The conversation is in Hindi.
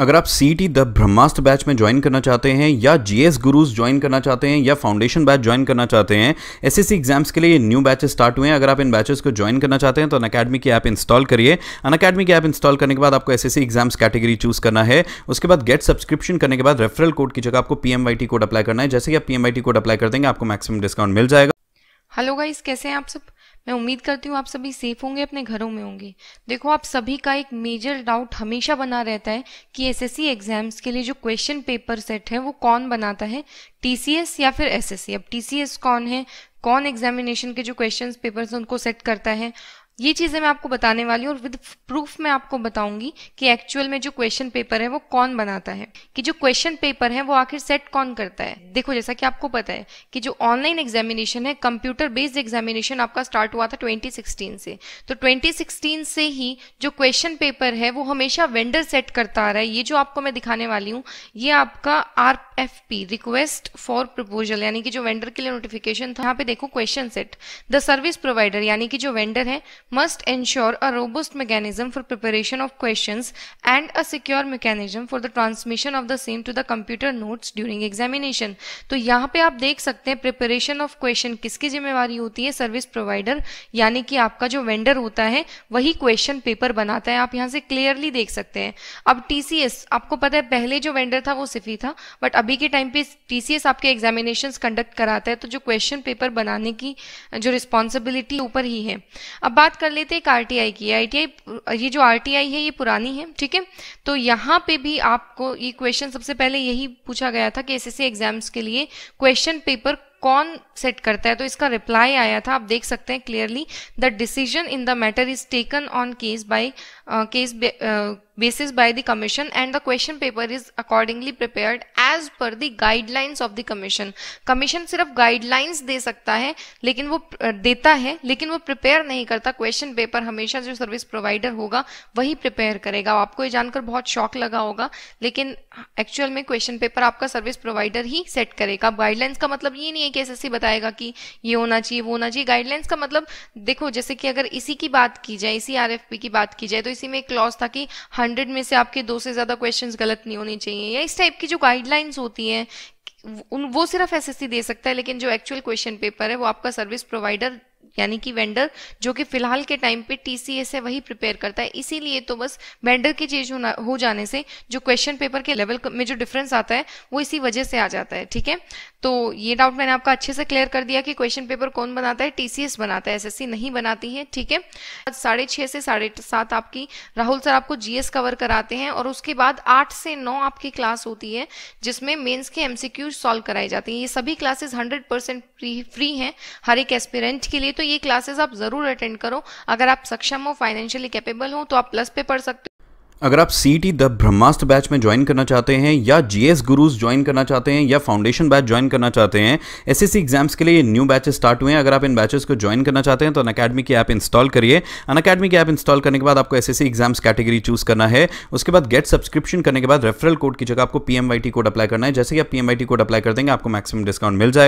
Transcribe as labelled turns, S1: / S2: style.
S1: अगर आप C T the Brahmastra batch में ज्वाइन करना चाहते हैं या जी एस गुरुज ज्वाइन करना चाहते हैं या फाउंडेशन बैच ज्वाइन करना चाहते हैं एस एस सी एग्जाम्स के लिए न्यू बैचेस स्टार्ट हुए हैं अगर आप इन बैचेस को ज्वाइन करना चाहते हैं तो अन अकेडमी की ऐप इंस्टॉल करिए अन अकेडमी की ऐप इंस्टॉल करने के बाद आपको S S C exams category choose करना है उसके बाद गेट सब्सक्रिप्शन करने के बाद रेफरल कोड की जगह आपको P M Y T code apply करना है जैसे कि आप P M Y T code apply कर देंगे आपको मैक्सिमम डिस्काउंट मिल जाएगा
S2: हेलो गाइस कैसे हैं आप सब मैं उम्मीद करती हूँ आप सभी सेफ होंगे अपने घरों में होंगे देखो आप सभी का एक मेजर डाउट हमेशा बना रहता है कि एसएससी एग्जाम्स के लिए जो क्वेश्चन पेपर सेट है वो कौन बनाता है टीसीएस या फिर एसएससी अब टीसीएस कौन है कौन एग्जामिनेशन के जो क्वेश्चंस पेपर्स उनको सेट करता है ये चीज़ें मैं आपको बताने वाली हूँ और विद प्रूफ मैं आपको बताऊंगी कि एक्चुअल में जो क्वेश्चन पेपर है वो कौन बनाता है कि जो क्वेश्चन पेपर है वो आखिर सेट कौन करता है देखो जैसा कि आपको पता है कि जो ऑनलाइन एग्जामिनेशन है कंप्यूटर बेस्ड एग्जामिनेशन आपका स्टार्ट हुआ था 2016 से तो 2016 से ही जो क्वेश्चन पेपर है वो हमेशा वेंडर सेट करता आ रहा है ये जो आपको मैं दिखाने वाली हूँ ये आपका R F P request for proposal यानी कि जो वेंडर के लिए नोटिफिकेशन था यहाँ पे देखो question set the service provider यानी कि जो वेंडर है must ensure a robust mechanism for preparation of questions and a secure mechanism for the transmission of the same to the computer notes during examination तो यहाँ पे आप देख सकते हैं प्रिपरेशन ऑफ क्वेश्चन किसकी जिम्मेवारी होती है सर्विस प्रोवाइडर यानी कि आपका जो वेंडर होता है वही क्वेश्चन पेपर बनाता है आप यहाँ से क्लियरली देख सकते हैं अब टीसीएस आपको पता है पहले जो वेंडर था वो सिफी था बट अभी के टाइम पे टीसीएस आपके एग्जामिनेशन कंडक्ट कराता है तो जो क्वेश्चन पेपर बनाने की जो रिस्पॉन्सिबिलिटी ऊपर ही है अब बात कर लेते हैं एक आई की टी आई ये जो आर टी आई है ये पुरानी है ठीक है तो यहाँ पे भी आपको ये क्वेश्चन सबसे पहले यही पूछा गया था कि एस सी एग्जाम्स के लिए क्वेश्चन पेपर कौन सेट करता है तो इसका रिप्लाई आया था आप देख सकते हैं clearly the decision in the matter is taken on case by case basis by the commission and the question paper is accordingly prepared as per the guidelines of the commission commission सिर्फ गाइडलाइंस दे सकता है लेकिन वो uh, देता है लेकिन वो प्रिपेयर नहीं करता क्वेश्चन पेपर हमेशा जो सर्विस प्रोवाइडर होगा वही प्रिपेयर करेगा आपको ये जानकर बहुत शौक लगा होगा लेकिन एक्चुअल में क्वेश्चन पेपर आपका सर्विस प्रोवाइडर ही सेट करेगा गाइडलाइंस का मतलब ये नहीं एक एस बताएगा कि ये होना चाहिए वो होना चाहिए गाइडलाइंस का मतलब देखो जैसे कि अगर इसी की बात की जाए इसी आर की बात की जाए तो इसी में एक क्लॉज था कि हंड्रेड में से आपके दो से ज़्यादा क्वेश्चन गलत नहीं होने चाहिए या इस टाइप की जो गाइडलाइंस होती है उन वो सिर्फ एसएससी दे सकता है लेकिन जो एक्चुअल क्वेश्चन पेपर है वो आपका सर्विस प्रोवाइडर यानी कि वेंडर जो कि फिलहाल के टाइम पे टीसीएस है वही प्रिपेयर करता है इसीलिए तो बस वेंडर की चीज हो जाने से जो क्वेश्चन पेपर के लेवल में जो डिफरेंस आता है वो इसी वजह से आ जाता है ठीक है तो ये डाउट मैंने आपका अच्छे से क्लियर कर दिया कि क्वेश्चन पेपर कौन बनाता है टीसीएस बनाता है एसएससी नहीं बनाती है ठीक है साढ़े छः से साढ़े सात आपकी राहुल सर आपको जीएस कवर कराते हैं और उसके बाद आठ से नौ आपकी क्लास होती है जिसमें मेंस के एमसीक्यू सॉल्व कराए जाते हैं ये सभी क्लासेस हंड्रेड परसेंट फ्री हैं हर एक एस्पिरेंट के लिए तो ये क्लासेस आप ज़रूर अटेंड करो अगर आप सक्षम हो फाइनेंशियली कैपेबल हो तो आप प्लस पे पढ़ सकते हो
S1: अगर आप C T the Brahmastra batch में ज्वाइन करना चाहते हैं या जी एस गुरुज ज्वाइन करना चाहते हैं या फाउंडेशन बैच ज्वाइन करना चाहते हैं एस एस सी एग्जाम्स के लिए न्यू बैचेस स्टार्ट हुए हैं अगर आप इन बैचेस को ज्वाइन करना चाहते हैं तो अन अकेडमी की ऐप इंस्टॉल करिए अन अकेडमी की ऐप इंस्टॉल करने के बाद आपको S S C exams category choose करना है उसके बाद गेट सब्सक्रिप्शन करने के बाद रेफरल कोड की जगह आपको P M Y T code apply करना है जैसे कि आप P M Y T code apply कर देंगे आपको मैक्सिमम डिस्काउंट मिल जाएगा